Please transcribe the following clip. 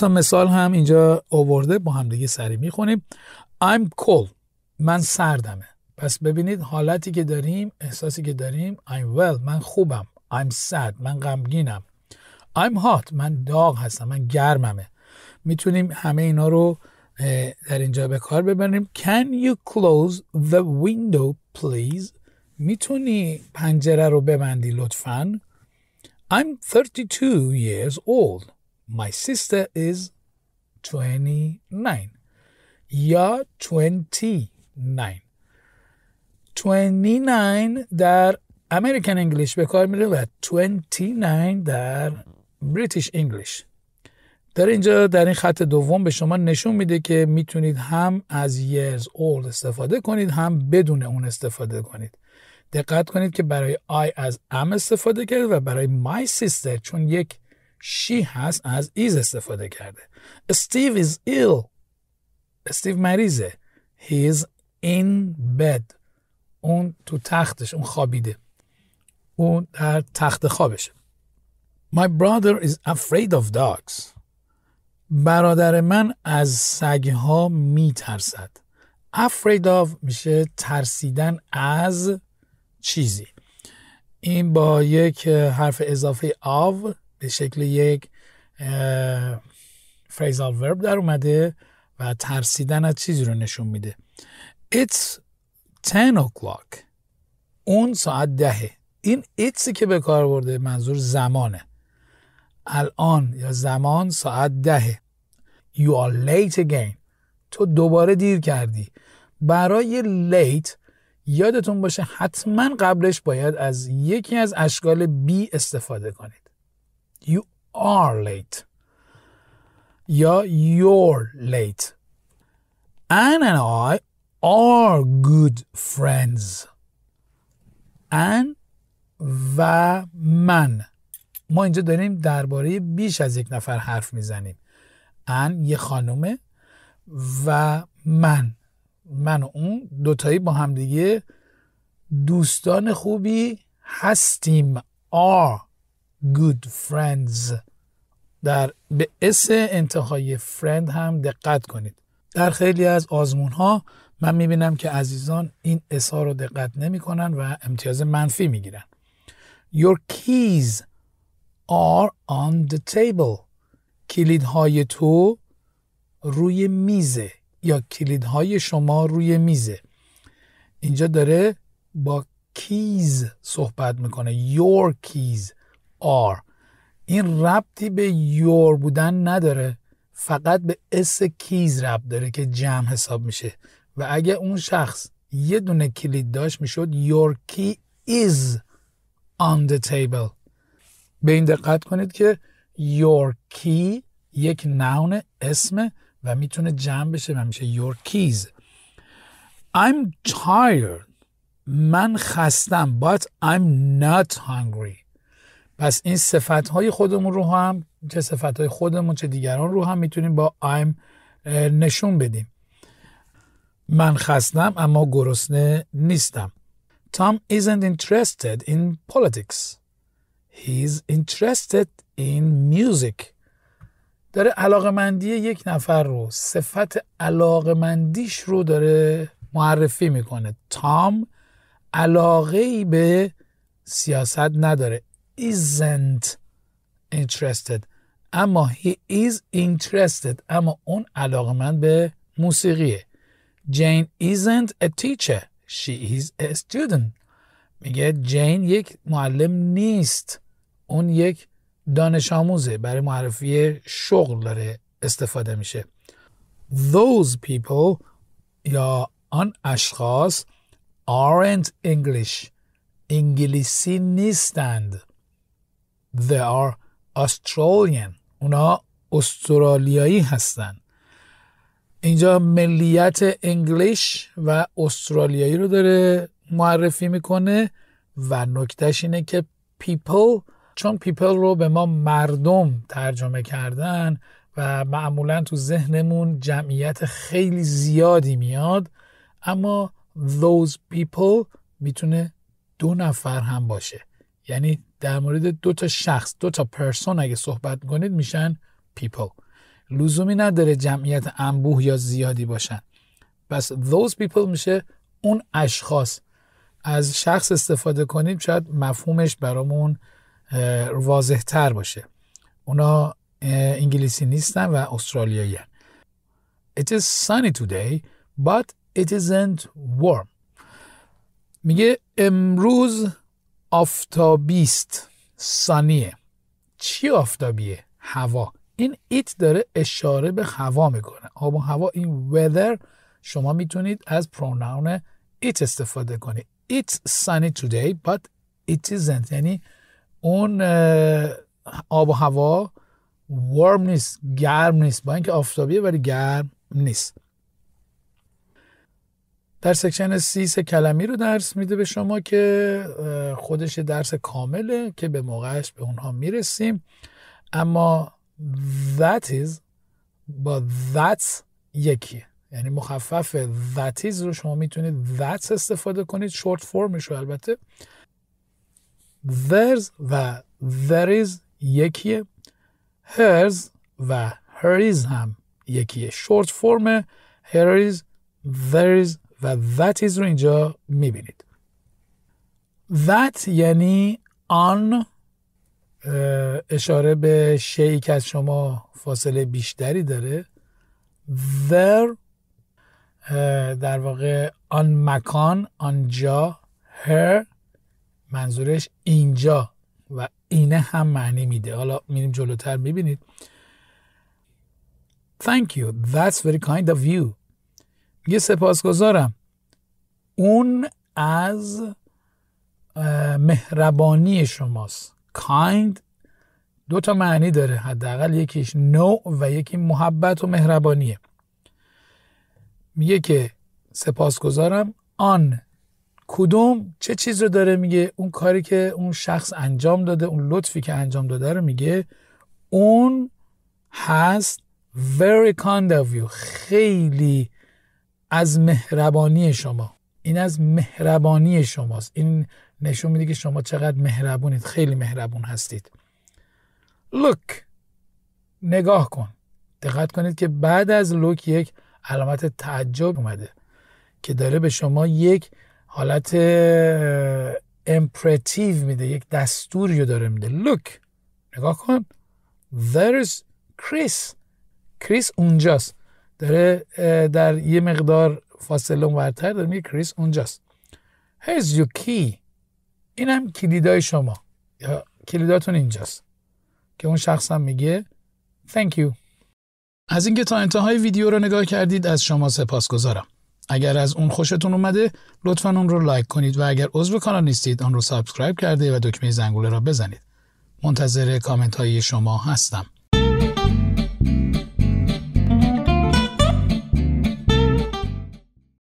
تا مثال هم اینجا آورده با هم دیگه سری میخونیم I'm cold من سردمه پس ببینید حالتی که داریم احساسی که داریم I'm well من خوبم I'm sad من غمگینم I'm hot من داغ هستم من گرممه میتونیم همه اینا رو در اینجا به کار ببریم Can you close the window please میتونی پنجره رو ببندی لطفا I'm 32 years old My sister is 29 یا 29 29 در American انگلیش به کار میره و 29 در British English در اینجا در این خط دوم به شما نشون میده که میتونید هم از years old استفاده کنید هم بدون اون استفاده کنید دقت کنید که برای I از am استفاده کرد و برای my sister چون یک she هست از is استفاده کرده Steve is ill Steve مریضه He is in bed اون تو تختش اون خوابیده اون در تخت خوابشه My brother is afraid of dogs برادر من از سگها میترسد afraid of میشه ترسیدن از چیزی این با یک حرف اضافه of به شکل یک فریزال ورب در اومده و ترسیدن از چیزی رو نشون میده It's 10 o'clock اون ساعت دهه این It's که به کار برده منظور زمانه الان یا زمان ساعت دهه You are late again تو دوباره دیر کردی برای لیت یادتون باشه حتما قبلش باید از یکی از اشکال بی استفاده کنید You are late یا you're late Anne and I are good friends Anne و من ما اینجا داریم درباره بیش از یک نفر حرف میزنیم ان یه خانومه و من من و اون دوتایی با همدیگه دوستان خوبی هستیم are good friends در به اس انتهای فرند هم دقت کنید در خیلی از آزمون ها من میبینم که عزیزان این اس ها رو دقت نمی کنن و امتیاز منفی میگیرن Your keys are on the table کلید های تو روی میزه یا کلید های شما روی میزه اینجا داره با کیز صحبت میکنه Your keys آر این ربطی به یور بودن نداره فقط به اس کیز ربط داره که جمع حساب میشه و اگه اون شخص یه دونه کلید داشت میشد یور key is on the table به این دقت کنید که یور key یک نون اسمه و میتونه جمع بشه و میشه your keys I'm tired من خستم but I'm not hungry پس این صفت های خودمون رو هم چه صفت های خودمون چه دیگران رو هم میتونیم با I'm نشون بدیم من خستم اما گرسنه نیستم Tom isn't interested in politics He's interested in music داره علاقمندی یک نفر رو صفت علاقمندیش رو داره معرفی میکنه تام علاقه ای به سیاست نداره isn't interested اما he is interested اما اون من به موسیقیه جین isn't a teacher she is a student میگه جین یک معلم نیست اون یک دانش آموزه برای معرفی شغل داره استفاده میشه those people یا آن اشخاص aren't English انگلیسی نیستند They are Australian اونا استرالیایی هستن اینجا ملیت انگلیش و استرالیایی رو داره معرفی میکنه و نکتهش اینه که people چون people رو به ما مردم ترجمه کردن و معمولا تو ذهنمون جمعیت خیلی زیادی میاد اما those people میتونه دو نفر هم باشه یعنی در مورد دو تا شخص دو تا پرسون اگه صحبت کنید میشن پیپل لزومی نداره جمعیت انبوه یا زیادی باشن پس those people میشه اون اشخاص از شخص استفاده کنیم شاید مفهومش برامون واضح تر باشه اونا انگلیسی نیستن و استرالیایی هن. It is sunny today but it isn't warm میگه امروز آفتابیست سانیه چی آفتابیه هوا این ایت داره اشاره به هوا میکنه آب و هوا این weather شما میتونید از پروناون ایت استفاده کنید ایت sunny today but it isn't یعنی اون آب و هوا warm نیست گرم نیست با اینکه آفتابیه ولی گرم نیست در سکشن سیس کلمی رو درس میده به شما که خودش درس کامله که به موقعش به اونها میرسیم اما that is با that یکیه یعنی مخفف that is رو شما میتونید that استفاده کنید شورت فرمش رو البته there's و there is یکیه hers و her is هم یکیه شورت فرم her is there is و is رو اینجا میبینید وت یعنی آن اشاره به شیعی که از شما فاصله بیشتری داره there در واقع آن مکان آنجا her منظورش اینجا و اینه هم معنی میده حالا میریم جلوتر میبینید Thank you. That's very kind of you. یه سپاسگزارم اون از مهربانی شماست kind دو تا معنی داره حداقل یکیش نوع و یکی محبت و مهربانیه میگه که سپاسگزارم آن کدوم چه چیز رو داره میگه اون کاری که اون شخص انجام داده اون لطفی که انجام داده رو میگه اون هست very kind of you خیلی از مهربانی شما این از مهربانی شماست این نشون میده که شما چقدر مهربونید خیلی مهربون هستید look نگاه کن دقت کنید که بعد از لوک یک علامت تعجب اومده که داره به شما یک حالت امپراتیو میده یک دستوری رو داره میده لوک نگاه کن there's Chris کریس اونجاست داره در یه مقدار فاصله ورتر داره میگه کریس اونجاست here's یو کی. اینم کلیدای شما یا کلیداتون اینجاست که اون شخص هم میگه thank you از اینکه تا انتهای ویدیو رو نگاه کردید از شما گذارم. اگر از اون خوشتون اومده لطفا اون رو لایک کنید و اگر عضو کانال نیستید آن رو سابسکرایب کرده و دکمه زنگوله را بزنید منتظر کامنت های شما هستم